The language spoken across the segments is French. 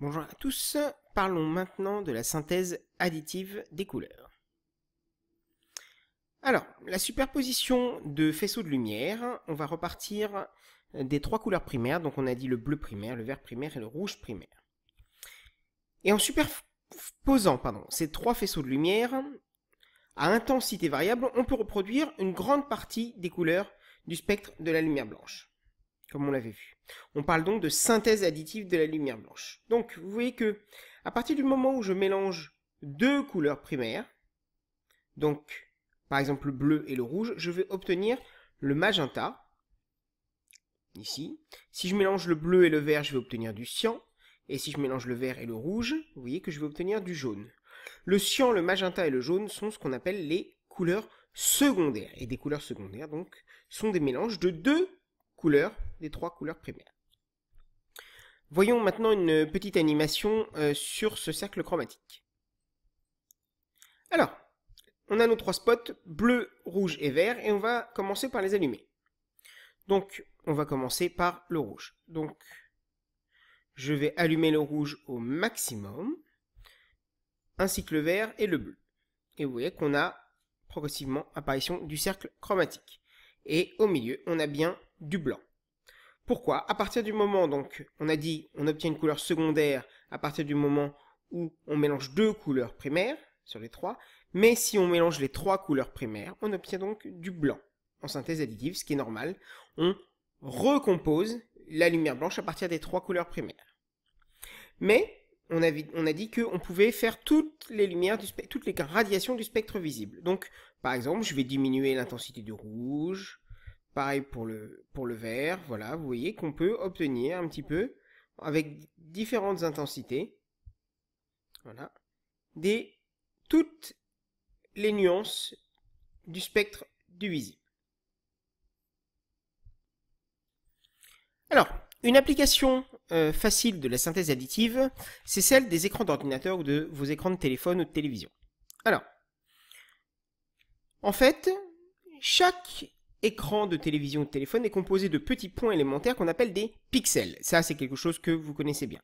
Bonjour à tous, parlons maintenant de la synthèse additive des couleurs. Alors, la superposition de faisceaux de lumière, on va repartir euh, des trois couleurs primaires, donc on a dit le bleu primaire, le vert primaire et le rouge primaire. Et en superposant pardon, ces trois faisceaux de lumière à intensité variable, on peut reproduire une grande partie des couleurs du spectre de la lumière blanche comme on l'avait vu. On parle donc de synthèse additive de la lumière blanche. Donc, vous voyez que, à partir du moment où je mélange deux couleurs primaires, donc par exemple le bleu et le rouge, je vais obtenir le magenta, ici. Si je mélange le bleu et le vert, je vais obtenir du cyan. Et si je mélange le vert et le rouge, vous voyez que je vais obtenir du jaune. Le cyan, le magenta et le jaune sont ce qu'on appelle les couleurs secondaires. Et des couleurs secondaires, donc, sont des mélanges de deux couleurs, des trois couleurs primaires. Voyons maintenant une petite animation euh, sur ce cercle chromatique. Alors, on a nos trois spots, bleu, rouge et vert, et on va commencer par les allumer. Donc, on va commencer par le rouge. Donc, je vais allumer le rouge au maximum, ainsi que le vert et le bleu. Et vous voyez qu'on a progressivement apparition du cercle chromatique. Et au milieu, on a bien du blanc. Pourquoi À partir du moment, donc, on a dit, on obtient une couleur secondaire à partir du moment où on mélange deux couleurs primaires sur les trois, mais si on mélange les trois couleurs primaires, on obtient donc du blanc en synthèse additive, ce qui est normal. On recompose la lumière blanche à partir des trois couleurs primaires. Mais on a, dit qu'on pouvait faire toutes les lumières, du toutes les radiations du spectre visible. Donc, par exemple, je vais diminuer l'intensité du rouge, Pareil pour le, pour le vert, voilà, vous voyez qu'on peut obtenir un petit peu, avec différentes intensités, voilà, des, toutes les nuances du spectre du visible. Alors, une application euh, facile de la synthèse additive, c'est celle des écrans d'ordinateur ou de vos écrans de téléphone ou de télévision. Alors, en fait, chaque écran de télévision ou de téléphone est composé de petits points élémentaires qu'on appelle des pixels. Ça, c'est quelque chose que vous connaissez bien.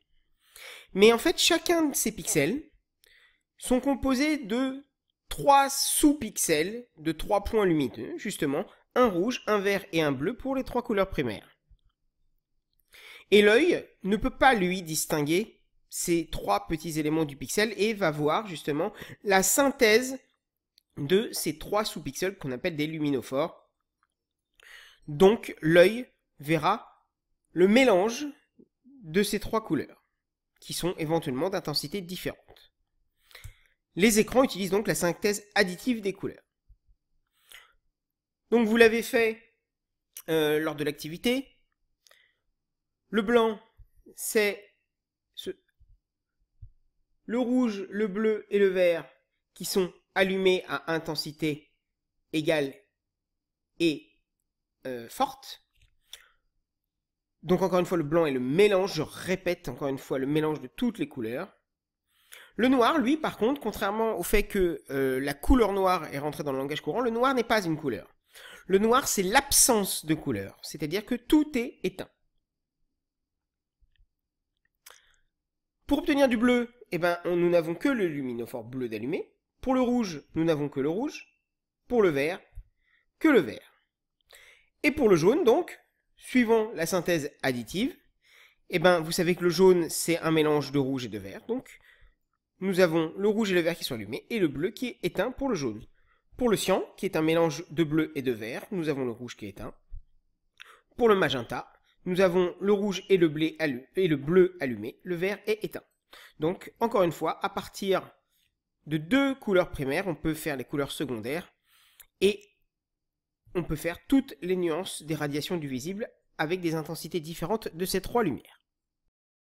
Mais en fait, chacun de ces pixels sont composés de trois sous-pixels, de trois points lumineux, justement, un rouge, un vert et un bleu pour les trois couleurs primaires. Et l'œil ne peut pas, lui, distinguer ces trois petits éléments du pixel et va voir, justement, la synthèse de ces trois sous-pixels qu'on appelle des luminophores donc l'œil verra le mélange de ces trois couleurs, qui sont éventuellement d'intensité différente. Les écrans utilisent donc la synthèse additive des couleurs. Donc vous l'avez fait euh, lors de l'activité. Le blanc, c'est ce... le rouge, le bleu et le vert qui sont allumés à intensité égale et euh, forte. Donc encore une fois, le blanc est le mélange, je répète encore une fois, le mélange de toutes les couleurs. Le noir, lui, par contre, contrairement au fait que euh, la couleur noire est rentrée dans le langage courant, le noir n'est pas une couleur. Le noir, c'est l'absence de couleur, c'est-à-dire que tout est éteint. Pour obtenir du bleu, eh ben, nous n'avons que le luminophore bleu d'allumé. Pour le rouge, nous n'avons que le rouge. Pour le vert, que le vert. Et pour le jaune, donc, suivant la synthèse additive, eh ben, vous savez que le jaune, c'est un mélange de rouge et de vert. Donc, nous avons le rouge et le vert qui sont allumés et le bleu qui est éteint pour le jaune. Pour le cyan, qui est un mélange de bleu et de vert, nous avons le rouge qui est éteint. Pour le magenta, nous avons le rouge et le, blé et le bleu allumé, le vert est éteint. Donc, encore une fois, à partir de deux couleurs primaires, on peut faire les couleurs secondaires et on peut faire toutes les nuances des radiations du visible avec des intensités différentes de ces trois lumières.